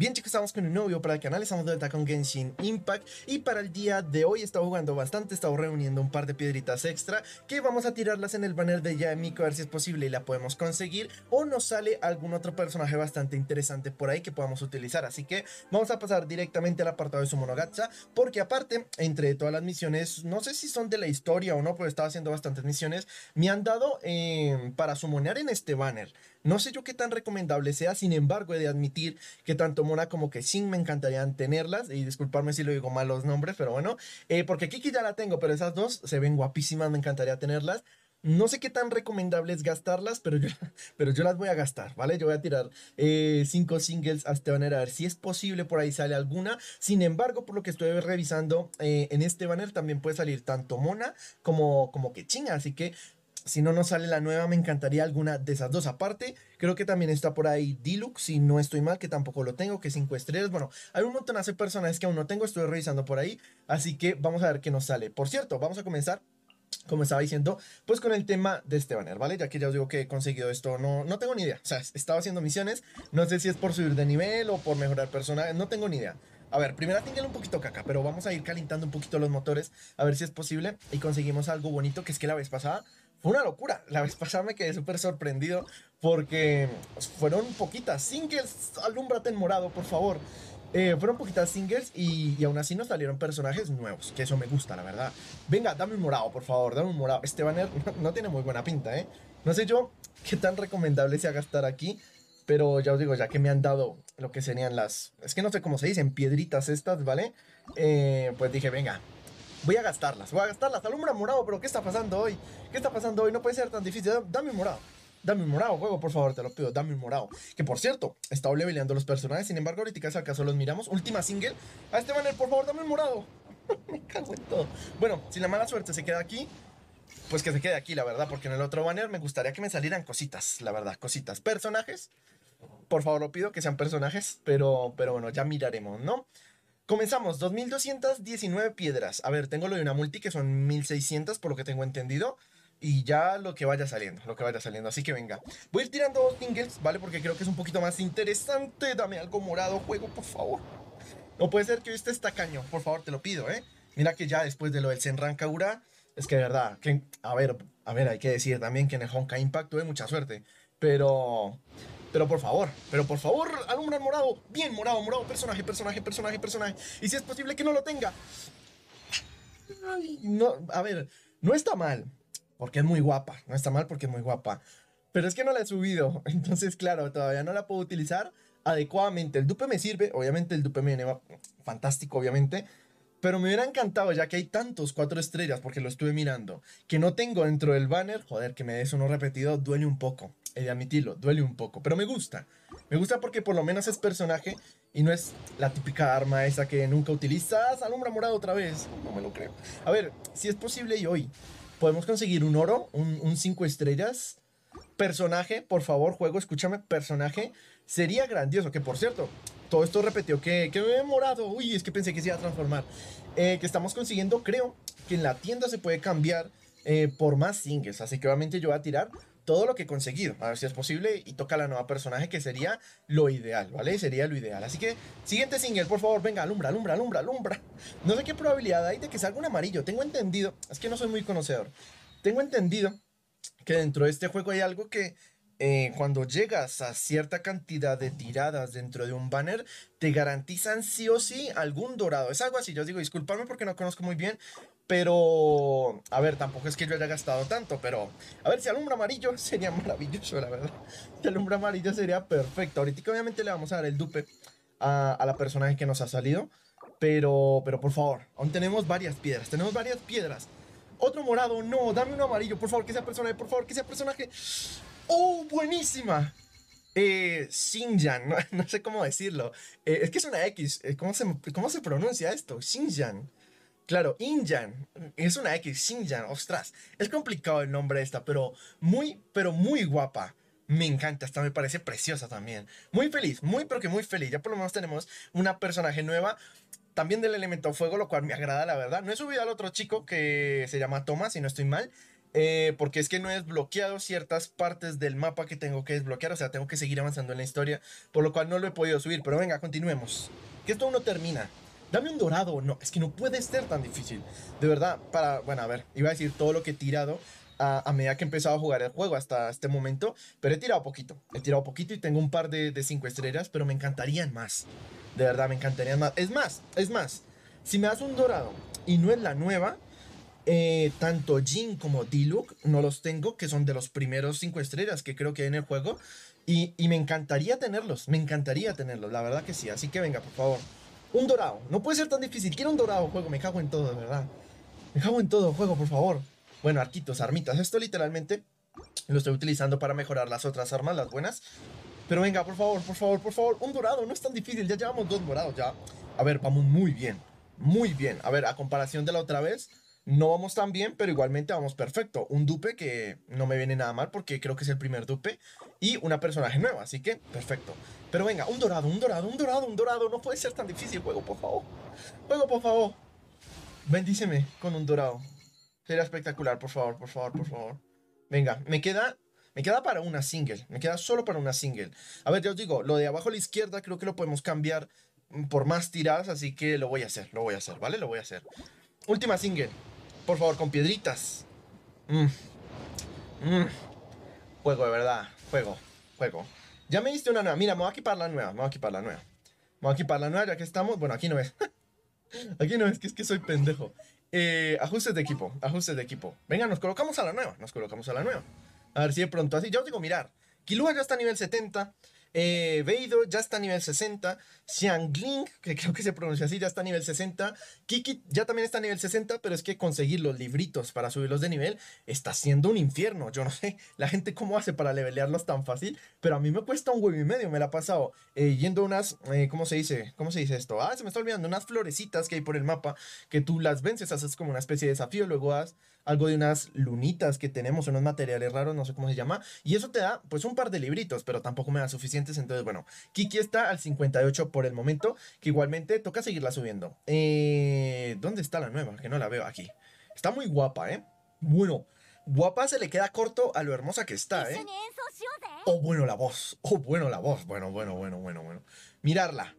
Bien chicos, estamos con un novio para el canal, estamos de vuelta con Genshin Impact y para el día de hoy he estado jugando bastante, he estado reuniendo un par de piedritas extra que vamos a tirarlas en el banner de Yamiko a ver si es posible y la podemos conseguir o nos sale algún otro personaje bastante interesante por ahí que podamos utilizar, así que vamos a pasar directamente al apartado de Sumonogatsa porque aparte, entre todas las misiones, no sé si son de la historia o no, pero he estado haciendo bastantes misiones, me han dado eh, para sumonear en este banner no sé yo qué tan recomendable sea, sin embargo, he de admitir que tanto Mona como que ching me encantarían tenerlas. Y disculparme si lo digo mal los nombres, pero bueno, eh, porque Kiki ya la tengo, pero esas dos se ven guapísimas, me encantaría tenerlas. No sé qué tan recomendable es gastarlas, pero yo, pero yo las voy a gastar, ¿vale? Yo voy a tirar eh, cinco singles a este banner a ver si es posible, por ahí sale alguna. Sin embargo, por lo que estoy revisando, eh, en este banner también puede salir tanto Mona como, como que chinga. Así que si no nos sale la nueva, me encantaría alguna de esas dos. Aparte, creo que también está por ahí Dilux, si no estoy mal, que tampoco lo tengo, que 5 estrellas. Bueno, hay un montón de personajes que aún no tengo, estoy revisando por ahí. Así que vamos a ver qué nos sale. Por cierto, vamos a comenzar como estaba diciendo, pues con el tema de este banner, ¿vale? Ya que ya os digo que he conseguido esto, no, no tengo ni idea. O sea, estaba haciendo misiones, no sé si es por subir de nivel o por mejorar personajes, no tengo ni idea. A ver, primero tingle un poquito caca, pero vamos a ir calentando un poquito los motores, a ver si es posible y conseguimos algo bonito, que es que la vez pasada fue una locura. La vez pasada me quedé súper sorprendido porque fueron poquitas singles. Alúmbrate en morado, por favor. Eh, fueron poquitas singles y, aún así nos salieron personajes nuevos, que eso me gusta, la verdad. Venga, dame un morado, por favor, dame un morado. Este banner no, tiene muy buena pinta, ¿eh? No sé yo qué tan recomendable sea gastar aquí, pero ya os digo, ya que me han dado lo que serían las... Es que no sé cómo se dicen, piedritas estas, ¿vale? Eh, pues dije, venga, Voy a gastarlas, voy a gastarlas. Alumbra morado, pero ¿qué está pasando hoy? ¿Qué está pasando hoy? No puede ser tan difícil. Dame un morado. Dame un morado, juego, por favor, te lo pido. Dame un morado. Que por cierto, está leveleando los personajes. Sin embargo, ahorita si acaso los miramos. Última single. A este banner, por favor, dame un morado. Me cago en todo. Bueno, si la mala suerte se queda aquí, pues que se quede aquí, la verdad. Porque en el otro banner me gustaría que me salieran cositas, la verdad, cositas. Personajes. Por favor, lo pido que sean personajes. Pero, pero bueno, ya miraremos, ¿no? Comenzamos, 2219 piedras. A ver, tengo lo de una multi que son 1600 por lo que tengo entendido. Y ya lo que vaya saliendo, lo que vaya saliendo. Así que venga. Voy a ir tirando dos tingles, ¿vale? Porque creo que es un poquito más interesante. Dame algo morado, juego, por favor. No puede ser que hoy este estés tacaño, por favor, te lo pido, ¿eh? Mira que ya después de lo del Senran Kaura, es que de verdad, que, a ver, a ver, hay que decir también que en el Honka Impact tuve mucha suerte. Pero pero por favor, pero por favor, alumbrar morado. Bien, morado, morado, personaje, personaje, personaje, personaje. Y si es posible que no lo tenga. no, a ver, no está mal. Porque es muy guapa. No está mal porque es muy guapa. Pero es que no la he subido. Entonces, claro, todavía no la puedo utilizar adecuadamente. El dupe me sirve. Obviamente, el dupe me viene fantástico, obviamente. Pero me hubiera encantado, ya que hay tantos cuatro estrellas, porque lo estuve mirando, que no tengo dentro del banner. Joder, que me des uno repetido duele un poco. He eh, de admitirlo, duele un poco, pero me gusta. Me gusta porque por lo menos es personaje y no es la típica arma esa que nunca utilizas. Alumbra morado otra vez. No me lo creo. A ver, si es posible y hoy podemos conseguir un oro, un 5 estrellas. Personaje, por favor, juego, escúchame, personaje. Sería grandioso, que por cierto, todo esto repetió que, que me he morado. Uy, es que pensé que se iba a transformar. Eh, que estamos consiguiendo, creo, que en la tienda se puede cambiar eh, por más singles. Así que obviamente yo voy a tirar todo lo que he conseguido, a ver si es posible, y toca la nueva personaje, que sería lo ideal, ¿vale? Sería lo ideal. Así que, siguiente single, por favor, venga, alumbra, alumbra, alumbra, alumbra. No sé qué probabilidad hay de que salga un amarillo. Tengo entendido, es que no soy muy conocedor. Tengo entendido que dentro de este juego hay algo que eh, cuando llegas a cierta cantidad de tiradas dentro de un banner, te garantizan sí o sí algún dorado. Es algo así, yo os digo, disculpadme porque no conozco muy bien, pero, a ver, tampoco es que yo haya gastado tanto, pero, a ver, si alumbra amarillo sería maravilloso, la verdad. Si alumbra amarillo sería perfecto. Ahorita obviamente le vamos a dar el dupe a, la personaje que nos ha salido, pero, pero por favor, aún tenemos varias piedras, tenemos varias piedras. Otro morado, no, dame uno amarillo, por favor, que sea personaje, por favor, que sea personaje. ¡Oh, buenísima! Eh, no, sé cómo decirlo. Eh, es que es una X. Eh, ¿Cómo se, pronuncia esto? Xinjiang. Claro, Injan. Es una X, Xinjiang. Ostras, es complicado el nombre esta, pero muy, pero muy guapa. Me encanta, hasta me parece preciosa también. Muy feliz, muy, pero que muy feliz. Ya por lo menos tenemos una personaje nueva también del elemento fuego, lo cual me agrada, la verdad. No he subido al otro chico que se llama Thomas, si no estoy mal. Eh, porque es que no he desbloqueado ciertas partes del mapa que tengo que desbloquear. O sea, tengo que seguir avanzando en la historia. Por lo cual no lo he podido subir. Pero venga, continuemos. Que esto no termina. Dame un dorado. No, es que no puede ser tan difícil. De verdad, para... Bueno, a ver. Iba a decir todo lo que he tirado. A, medida que he empezado a jugar el juego hasta este momento, pero he tirado poquito, he tirado poquito y tengo un par de, de cinco estrellas, pero me encantarían más, de verdad me encantarían más, es más, es más, si me das un dorado y no es la nueva, eh, tanto Jin como Diluc no los tengo, que son de los primeros cinco estrellas que creo que hay en el juego. Y, y, me encantaría tenerlos, me encantaría tenerlos, la verdad que sí. Así que venga, por favor. Un dorado, no puede ser tan difícil. Quiero un dorado juego, me cago en todo, de verdad. Me cago en todo juego, por favor. Bueno, arquitos, armitas. Esto literalmente lo estoy utilizando para mejorar las otras armas, las buenas. Pero venga, por favor, por favor, por favor. Un dorado, no es tan difícil. Ya llevamos dos dorados ya. A ver, vamos muy bien. Muy bien. A ver, a comparación de la otra vez, no vamos tan bien, pero igualmente vamos perfecto. Un dupe que no me viene nada mal porque creo que es el primer dupe. Y una personaje nueva, así que perfecto. Pero venga, un dorado, un dorado, un dorado, un dorado. No puede ser tan difícil, juego, por favor. Juego, por favor. Bendíceme con un dorado. Será espectacular, por favor, por favor, por favor. Venga, me queda me queda para una single. Me queda solo para una single. A ver, ya os digo, lo de abajo a la izquierda creo que lo podemos cambiar por más tiradas. Así que lo voy a hacer, lo voy a hacer, ¿vale? Lo voy a hacer. Última single. Por favor, con piedritas. Mm. Mm. Juego, de verdad. Juego, juego. Ya me diste una nueva. Mira, me voy a equipar la nueva. Me voy a equipar la nueva. Me voy a equipar la nueva ya que estamos. Bueno, aquí no ves. aquí no es, que es que soy pendejo. Eh, ajustes de equipo, ajustes de equipo. Venga, nos colocamos a la nueva. Nos colocamos a la nueva. A ver si de pronto así. Ya os digo, mirar. Kilua ya está a nivel 70. Eh, ya está a nivel 60. Xiangling, que creo que se pronuncia así, ya está a nivel 60. Kiki ya también está a nivel 60, pero es que conseguir los libritos para subirlos de nivel está siendo un infierno. Yo no sé la gente cómo hace para levelearlos tan fácil, pero a mí me cuesta un huevo y medio. Me la ha pasado eh, yendo unas, eh, ¿cómo se dice? ¿Cómo se dice esto? Ah, se me está olvidando, unas florecitas que hay por el mapa que tú las vences, haces como una especie de desafío, luego das algo de unas lunitas que tenemos, unos materiales raros, no sé cómo se llama. Y eso te da pues un par de libritos, pero tampoco me da suficientes. Entonces, bueno, Kiki está al 58 por el momento, que igualmente toca seguirla subiendo. Eh, ¿Dónde está la nueva? Que no la veo aquí. Está muy guapa, ¿eh? Bueno, guapa se le queda corto a lo hermosa que está, ¿eh? Oh, bueno, la voz. Oh, bueno, la voz. Bueno, bueno, bueno, bueno, bueno. Mirarla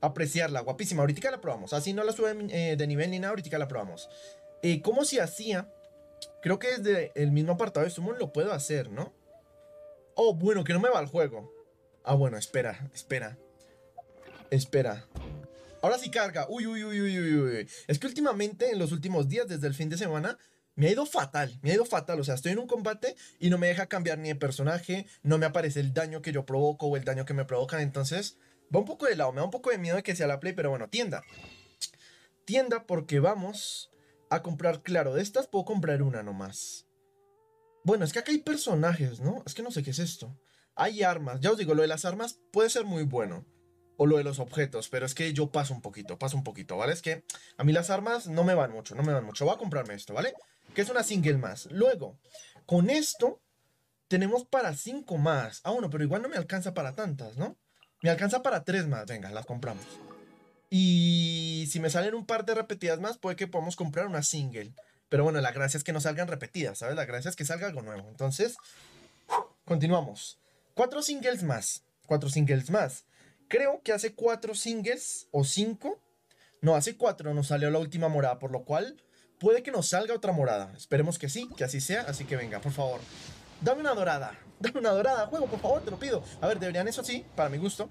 apreciarla, guapísima. Ahorita la probamos. Así no la suben eh, de nivel ni nada, ahorita la probamos. Eh, ¿Cómo se hacía? Creo que desde el mismo apartado de Summon lo puedo hacer, ¿no? Oh, bueno, que no me va al juego. Ah, bueno, espera, espera. Espera. Ahora sí carga. Uy, uy, uy, uy, uy, uy. Es que últimamente, en los últimos días, desde el fin de semana, me ha ido fatal, me ha ido fatal. O sea, estoy en un combate y no me deja cambiar ni de personaje, no me aparece el daño que yo provoco o el daño que me provocan. Entonces, va un poco de lado, me da un poco de miedo de que sea la play, pero bueno, tienda. Tienda porque vamos a comprar, claro, de estas puedo comprar una nomás. Bueno, es que acá hay personajes, ¿no? Es que no sé qué es esto. Hay armas, ya os digo, lo de las armas puede ser muy bueno. O lo de los objetos, pero es que yo paso un poquito, paso un poquito, ¿vale? Es que a mí las armas no me van mucho, no me van mucho. Voy a comprarme esto, ¿vale? Que es una single más. Luego, con esto tenemos para cinco más. Ah, bueno, pero igual no me alcanza para tantas, ¿no? Me alcanza para tres más. Venga, las compramos. Y si me salen un par de repetidas más, puede que podamos comprar una single. Pero bueno, la gracia es que no salgan repetidas, ¿sabes? La gracia es que salga algo nuevo. Entonces, continuamos. Cuatro singles más. Cuatro singles más. Creo que hace cuatro singles o cinco. No, hace cuatro nos salió la última morada, por lo cual puede que nos salga otra morada. Esperemos que sí, que así sea. Así que venga, por favor. Dame una dorada. Dame una dorada, juego, por favor, te lo pido. A ver, deberían eso sí, para mi gusto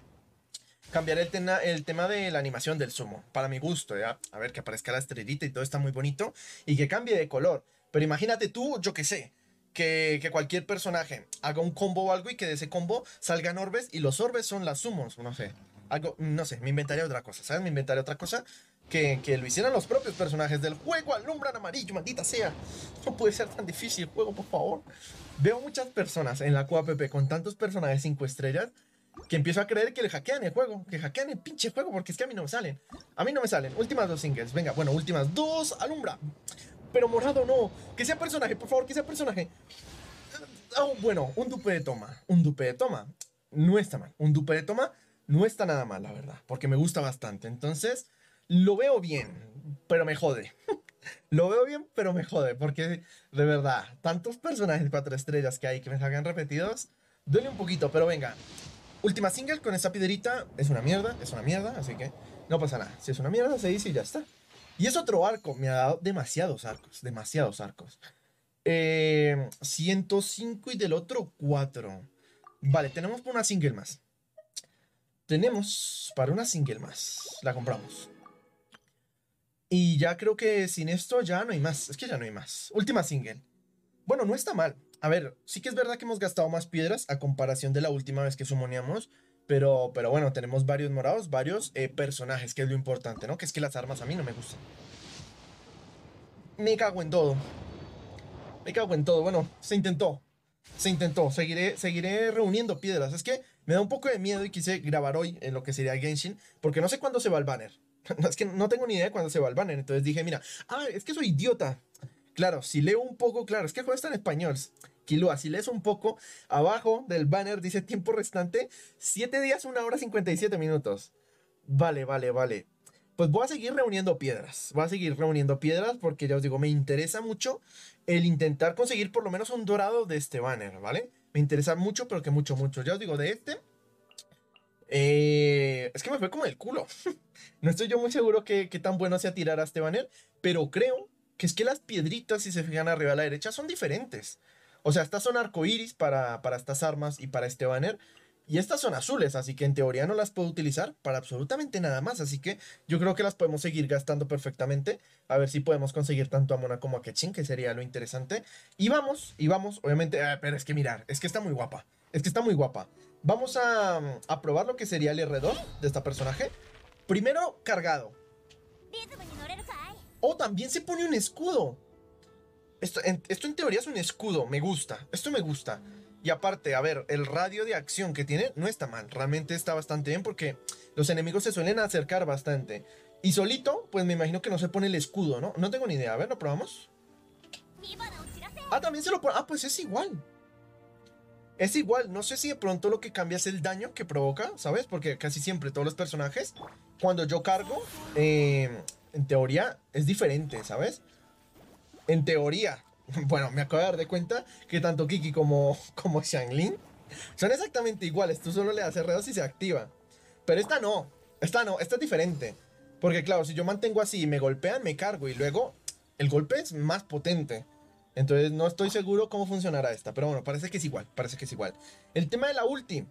cambiar el, tema, el tema de la animación del sumo, para mi gusto, ¿ya? A ver, que aparezca la estrellita y todo está muy bonito y que cambie de color. Pero imagínate tú, yo qué sé, que, cualquier personaje haga un combo o algo y que de ese combo salgan orbes y los orbes son las sumos, no sé. Algo, mm, no sé, me inventaría otra cosa, ¿sabes? Me inventaría otra cosa que, que lo hicieran los propios personajes del juego, alumbran amarillo, maldita sea. No puede ser tan difícil el juego, por favor. Veo muchas personas en la QAPP con tantos personajes 5 estrellas que empiezo a creer que le hackean el juego, que hackean el pinche juego, porque es que a mí no me salen. A mí no me salen. Últimas dos singles, venga, bueno, últimas dos, alumbra. Pero morado no, que sea personaje, por favor, que sea personaje. Ah, oh, bueno, un dupe de toma, un dupe de toma. No está mal, un dupe de toma no está nada mal, la verdad, porque me gusta bastante. Entonces, lo veo bien, pero me jode. lo veo bien, pero me jode, porque de verdad, tantos personajes de cuatro estrellas que hay que me salgan repetidos, duele un poquito, pero venga, Última single con esa piedrita. Es una mierda, es una mierda, así que no pasa nada. Si es una mierda, se dice y ya está. Y es otro arco, me ha dado demasiados arcos, demasiados arcos. 105 eh, y del otro 4. Vale, tenemos para una single más. Tenemos para una single más. La compramos. Y ya creo que sin esto ya no hay más. Es que ya no hay más. Última single. Bueno, no está mal a ver, sí que es verdad que hemos gastado más piedras a comparación de la última vez que sumoneamos. Pero, pero bueno, tenemos varios morados, varios eh, personajes, que es lo importante, ¿no? Que es que las armas a mí no me gustan. Me cago en todo. Me cago en todo. Bueno, se intentó. Se intentó. Seguiré, seguiré reuniendo piedras. Es que me da un poco de miedo y quise grabar hoy en lo que sería Genshin, porque no sé cuándo se va el banner. es que no tengo ni idea de cuándo se va el banner. Entonces dije, mira, ah, es que soy idiota. Claro, si leo un poco, claro, es que juego está en español. Kilua, si lees un poco, abajo del banner dice tiempo restante, 7 días, 1 hora 57 minutos. Vale, vale, vale. Pues voy a seguir reuniendo piedras. Voy a seguir reuniendo piedras porque ya os digo, me interesa mucho el intentar conseguir por lo menos un dorado de este banner, ¿vale? Me interesa mucho, pero que mucho, mucho. Ya os digo, de este. Eh, es que me fue como el culo. no estoy yo muy seguro que, que tan bueno sea tirar a este banner, pero creo que es que las piedritas, si se fijan arriba a la derecha, son diferentes. O sea, estas son arcoíris para, para estas armas y para este banner. Y estas son azules, así que en teoría no las puedo utilizar para absolutamente nada más. Así que yo creo que las podemos seguir gastando perfectamente. A ver si podemos conseguir tanto a Mona como a Ketchin, que sería lo interesante. Y vamos, y vamos, obviamente... Ah, pero es que mirar, es que está muy guapa. Es que está muy guapa. Vamos a, probar lo que sería el r de esta personaje. Primero, cargado. Oh, también se pone un escudo. Esto en, teoría es un escudo, me gusta, esto me gusta. Y aparte, a ver, el radio de acción que tiene no está mal, realmente está bastante bien porque los enemigos se suelen acercar bastante. Y solito, pues me imagino que no se pone el escudo, ¿no? No tengo ni idea, a ver, ¿lo probamos? Ah, también se lo pone, ah, pues es igual. Es igual, no sé si de pronto lo que cambia es el daño que provoca, ¿sabes? Porque casi siempre todos los personajes, cuando yo cargo, eh, en teoría, es diferente, ¿sabes? En teoría. Bueno, me acabo de dar de cuenta que tanto Kiki como, como Shanglin son exactamente iguales. Tú solo le das r y se activa. Pero esta no. Esta no, esta es diferente. Porque claro, si yo mantengo así y me golpean, me cargo. Y luego el golpe es más potente. Entonces no estoy seguro cómo funcionará esta. Pero bueno, parece que es igual. Parece que es igual. El tema de la ulti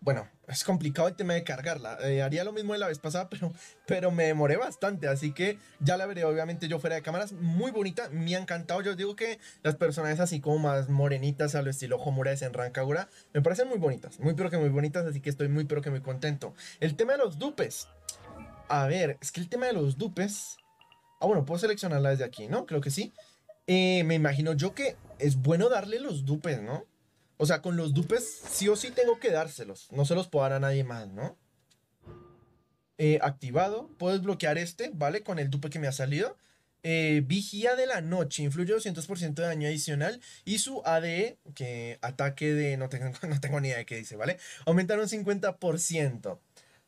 bueno, es complicado el tema de cargarla. Eh, haría lo mismo de la vez pasada, pero, pero me demoré bastante. Así que ya la veré, obviamente, yo fuera de cámaras. Muy bonita, me ha encantado. Yo digo que las personajes así como más morenitas, al lo estilo Homura en Rancagura, me parecen muy bonitas. Muy, pero que muy bonitas. Así que estoy muy, pero que muy contento. El tema de los dupes. A ver, es que el tema de los dupes. Ah, bueno, puedo seleccionarla desde aquí, ¿no? Creo que sí. Eh, me imagino yo que es bueno darle los dupes, ¿no? O sea, con los dupes sí o sí tengo que dárselos. No se los puedo dar a nadie más, ¿no? Eh, activado. puedes bloquear este, ¿vale? Con el dupe que me ha salido. Eh, vigía de la noche. Influye 200% de daño adicional. Y su ADE, que ataque de... No tengo, ni idea de qué dice, ¿vale? Aumentaron un 50%.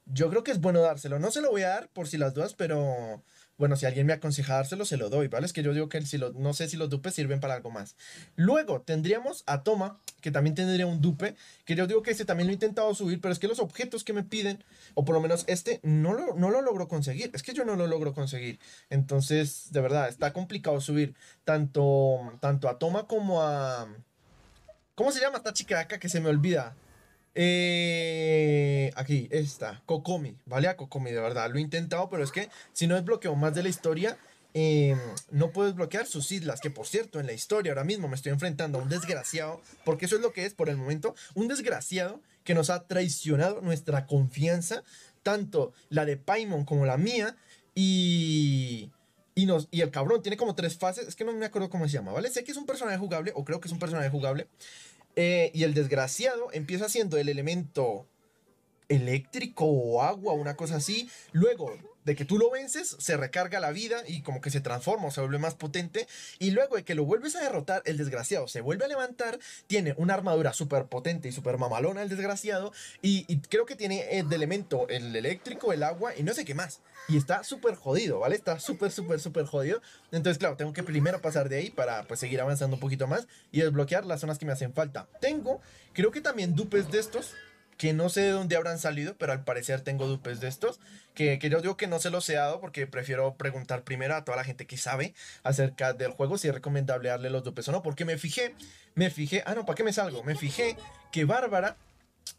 Yo creo que es bueno dárselo. No se lo voy a dar por si las dudas, pero bueno, si alguien me aconseja dárselo, se lo doy, ¿vale? Es que yo digo que si no sé si los dupes sirven para algo más. Luego tendríamos a Toma, que también tendría un dupe, que yo digo que este también lo he intentado subir, pero es que los objetos que me piden, o por lo menos este, no lo, no lo logro conseguir. Es que yo no lo logro conseguir. Entonces, de verdad, está complicado subir tanto, tanto a Toma como a... ¿Cómo se llama esta chica acá que se me olvida? Eh, aquí está, Kokomi, ¿vale? A Kokomi, de verdad, lo he intentado, pero es que si no desbloqueo más de la historia, em, no puedo desbloquear sus islas, que por cierto, en la historia ahora mismo me estoy enfrentando a un desgraciado, porque eso es lo que es por el momento, un desgraciado que nos ha traicionado nuestra confianza, tanto la de Paimon como la mía, y... Y, nos, y el cabrón tiene como tres fases, es que no me acuerdo cómo se llama, ¿vale? Sé que es un personaje jugable, o creo que es un personaje jugable, eh, y el desgraciado empieza siendo el elemento eléctrico o agua, una cosa así. Luego de que tú lo vences, se recarga la vida y como que se transforma o se vuelve más potente. Y luego de que lo vuelves a derrotar, el desgraciado se vuelve a levantar, tiene una armadura súper potente y súper mamalona el desgraciado. Y, creo que tiene eh, de elemento el eléctrico, el agua y no sé qué más. Y está súper jodido, ¿vale? Está súper, súper, súper jodido. Entonces, claro, tengo que primero pasar de ahí para pues seguir avanzando un poquito más y desbloquear las zonas que me hacen falta. Tengo, creo que también dupes de estos que no sé de dónde habrán salido, pero al parecer tengo dupes de estos, que, yo digo que no se los he dado porque prefiero preguntar primero a toda la gente que sabe acerca del juego si es recomendable darle los dupes o no, porque me fijé, me fijé, ah no, ¿para qué me salgo? Me fijé que Bárbara,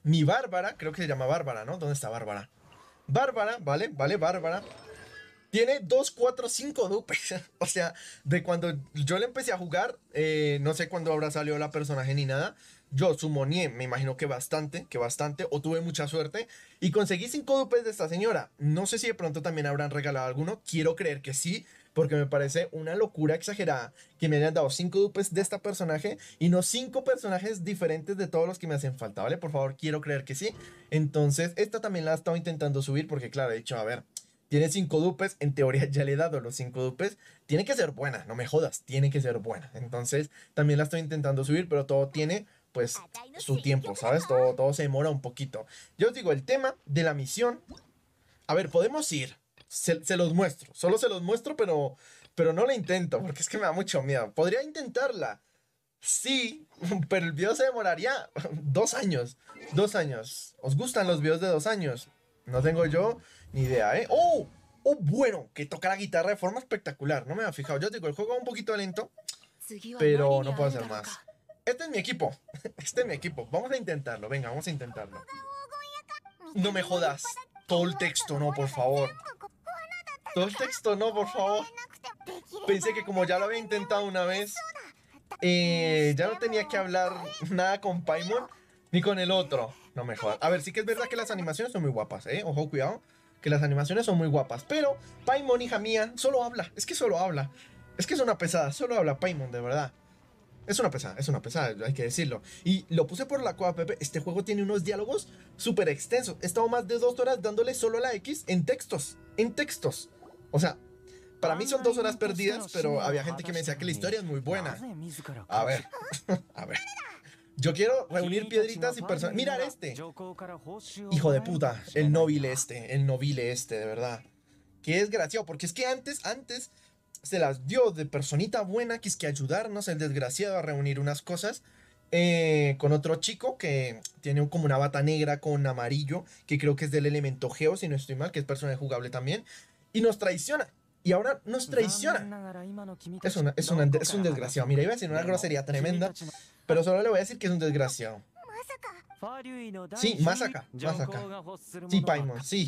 mi Bárbara, creo que se llama Bárbara, ¿no? ¿Dónde está Bárbara? Bárbara, ¿vale? ¿Vale Bárbara? Tiene 2, 4, 5 dupes. o sea, de cuando yo le empecé a jugar, eh, no sé cuándo habrá salido la personaje ni nada, yo ni me imagino que bastante, que bastante, o tuve mucha suerte, y conseguí 5 dupes de esta señora. No sé si de pronto también habrán regalado alguno, quiero creer que sí, porque me parece una locura exagerada que me hayan dado cinco dupes de esta personaje y no cinco personajes diferentes de todos los que me hacen falta, ¿vale? Por favor, quiero creer que sí. Entonces, esta también la he estado intentando subir, porque claro, he dicho, a ver, tiene 5 dupes, en teoría ya le he dado los 5 dupes. Tiene que ser buena, no me jodas, tiene que ser buena. Entonces, también la estoy intentando subir, pero todo tiene pues su tiempo, ¿sabes? Todo, todo se demora un poquito. Yo os digo, el tema de la misión... A ver, podemos ir. Se, los muestro. Solo se los muestro, pero, pero no lo intento, porque es que me da mucho miedo. Podría intentarla. Sí, pero el video se demoraría dos años. Dos años. ¿Os gustan los videos de dos años? No tengo yo ni idea, ¿eh? ¡Oh! ¡Oh, bueno! Que toca la guitarra de forma espectacular. No me había fijado. Yo digo, el juego va un poquito lento, pero no puedo hacer más este es mi equipo. Este es mi equipo. Vamos a intentarlo. Venga, vamos a intentarlo. No me jodas. Todo el texto, no, por favor. Todo el texto, no, por favor. Pensé que como ya lo había intentado una vez, eh, ya no tenía que hablar nada con Paimon ni con el otro. No me jodas. A ver, sí que es verdad que las animaciones son muy guapas, ¿eh? Ojo, cuidado. Que las animaciones son muy guapas. Pero Paimon, hija mía, solo habla. Es que solo habla. Es que es una pesada. Solo habla Paimon, de verdad. Es una pesada, es una pesada, hay que decirlo. Y lo puse por la cueva, Pepe. Este juego tiene unos diálogos súper extensos. He estado más de dos horas dándole solo a la X en textos. En textos. O sea, para mí son dos horas perdidas, pero había gente que me decía que la historia es muy buena. A ver, a ver. Yo quiero reunir piedritas y personas. Mirar este. Hijo de puta. El nobile este. El nobile este, de verdad. Qué gracioso Porque es que antes, antes, se las dio de personita buena, es que ayudarnos el desgraciado a reunir unas cosas. Eh, con otro chico que tiene como una bata negra con amarillo, que creo que es del elemento geo, si no estoy mal, que es personaje jugable también, y nos traiciona. Y ahora nos traiciona. Es, es un desgraciado. Mira, iba a decir una grosería tremenda, pero solo le voy a decir que es un desgraciado. Sí, más acá, más acá. Sí, Paimon, sí.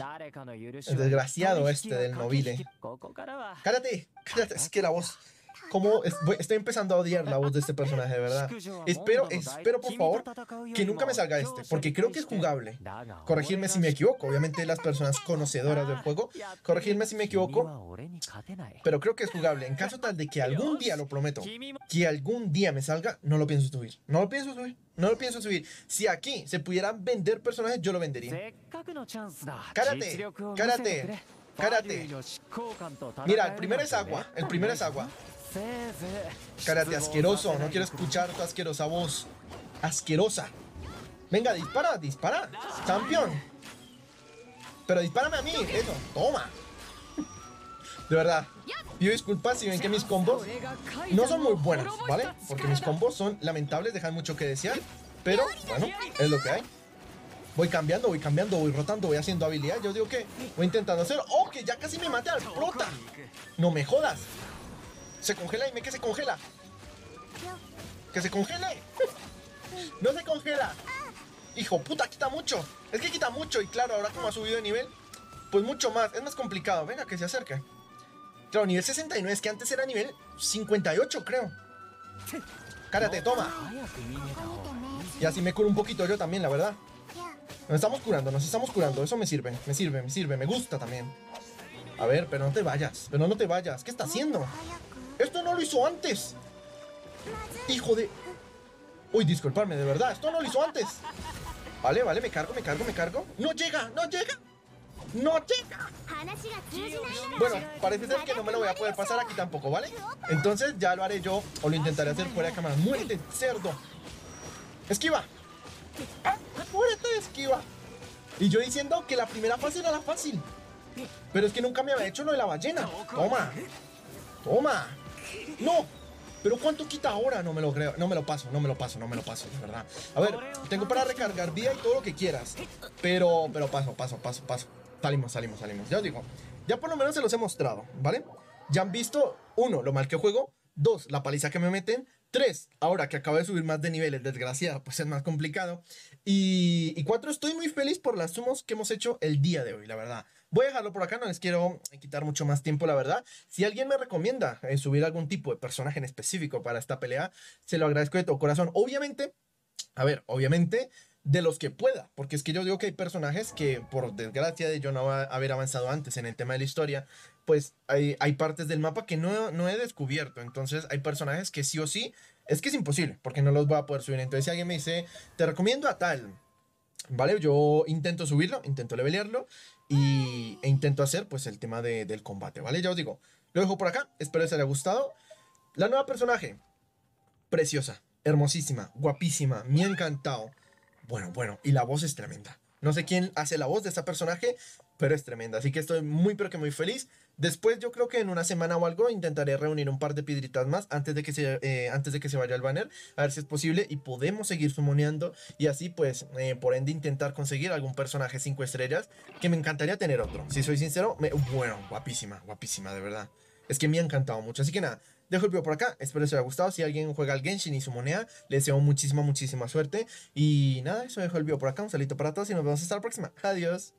El desgraciado este del nobile Cállate, cállate, Es que la voz cómo estoy empezando a odiar la voz de este personaje, de verdad. Espero, espero por favor que nunca me salga este, porque creo que es jugable. Corregirme si me equivoco, obviamente las personas conocedoras del juego, corregirme si me equivoco, pero creo que es jugable. En caso tal de que algún día, lo prometo, que algún día me salga, no lo pienso subir. No lo pienso subir. No lo pienso subir. Si aquí se pudieran vender personajes, yo lo vendería. Cárate, cárate, cárate. Mira, el primero es agua. El primero es agua. Cárate, asqueroso. No quiero escuchar tu asquerosa voz. Asquerosa. Venga, dispara, dispara. Campeón. Pero dispárame a mí. Eso, toma. De verdad. Pido disculpas si ven que mis combos no son muy buenos, ¿vale? Porque mis combos son lamentables, dejan mucho que desear. Pero, bueno, es lo que hay. Voy cambiando, voy cambiando, voy rotando, voy haciendo habilidad. Yo digo que voy intentando hacer. ¡Oh, que ya casi me mate al prota! No me jodas. Se congela, dime que se congela? ¿Que se congele? no se congela. Hijo puta, quita mucho. Es que quita mucho y claro, ahora como ha subido de nivel, pues mucho más. Es más complicado. Venga, que se acerque. Claro, nivel 69, es que antes era nivel 58, creo. Cárate, toma. Y así me curo un poquito yo también, la verdad. Nos estamos curando, nos estamos curando. Eso me sirve, me sirve, me sirve. Me gusta también. A ver, pero no te vayas. Pero no te vayas. ¿Qué está haciendo? ¡Esto no lo hizo antes! ¡Hijo de...! Uy, disculparme, de verdad, esto no lo hizo antes Vale, vale, me cargo, me cargo, me cargo ¡No llega, no llega! ¡No llega! Bueno, parece ser que no me lo voy a poder pasar aquí tampoco, ¿vale? Entonces ya lo haré yo O lo intentaré hacer fuera de cámara ¡Muérete, cerdo! ¡Esquiva! esquiva! Y yo diciendo que la primera fase era la fácil Pero es que nunca me había hecho lo de la ballena ¡Toma! ¡Toma! ¡No! ¿Pero cuánto quita ahora? No me lo creo. No me lo paso, no me lo paso, no me lo paso, de verdad. A ver, tengo para recargar día y todo lo que quieras. Pero, pero paso, paso, paso, paso. Salimos, salimos, salimos. Ya os digo. Ya por lo menos se los he mostrado, ¿vale? Ya han visto, uno, lo mal que juego. Dos, la paliza que me meten. Tres, ahora que acabo de subir más de niveles, desgraciado, pues es más complicado. Y, y cuatro, estoy muy feliz por las sumos que hemos hecho el día de hoy, la verdad. Voy a dejarlo por acá, no les quiero eh, quitar mucho más tiempo, la verdad. Si alguien me recomienda eh, subir algún tipo de personaje en específico para esta pelea, se lo agradezco de todo corazón. Obviamente, a ver, obviamente de los que pueda, porque es que yo digo que hay personajes que por desgracia de yo no haber avanzado antes en el tema de la historia, pues hay, partes del mapa que no, no, he descubierto, entonces hay personajes que sí o sí, es que es imposible, porque no los voy a poder subir, entonces si alguien me dice, te recomiendo a tal, ¿vale? Yo intento subirlo, intento levelearlo y, e intento hacer pues el tema del combate, ¿vale? Ya os digo, lo dejo por acá, espero les haya gustado. La nueva personaje, preciosa, hermosísima, guapísima, me ha encantado. Bueno, bueno, y la voz es tremenda. No sé quién hace la voz de esta personaje, pero es tremenda. Así que estoy muy, pero que muy feliz. Después yo creo que en una semana o algo intentaré reunir un par de piedritas más antes de que se, eh, antes de que se vaya el banner, a ver si es posible y podemos seguir sumoneando y así pues eh, por ende intentar conseguir algún personaje 5 estrellas que me encantaría tener otro. Si soy sincero, me, bueno, guapísima, guapísima de verdad. Es que me ha encantado mucho, así que nada, dejo el video por acá, espero les haya gustado, si alguien juega al Genshin y sumonea, les deseo muchísima, muchísima suerte, y nada, eso dejo el video por acá, un salito para todos y nos vemos hasta la próxima, adiós.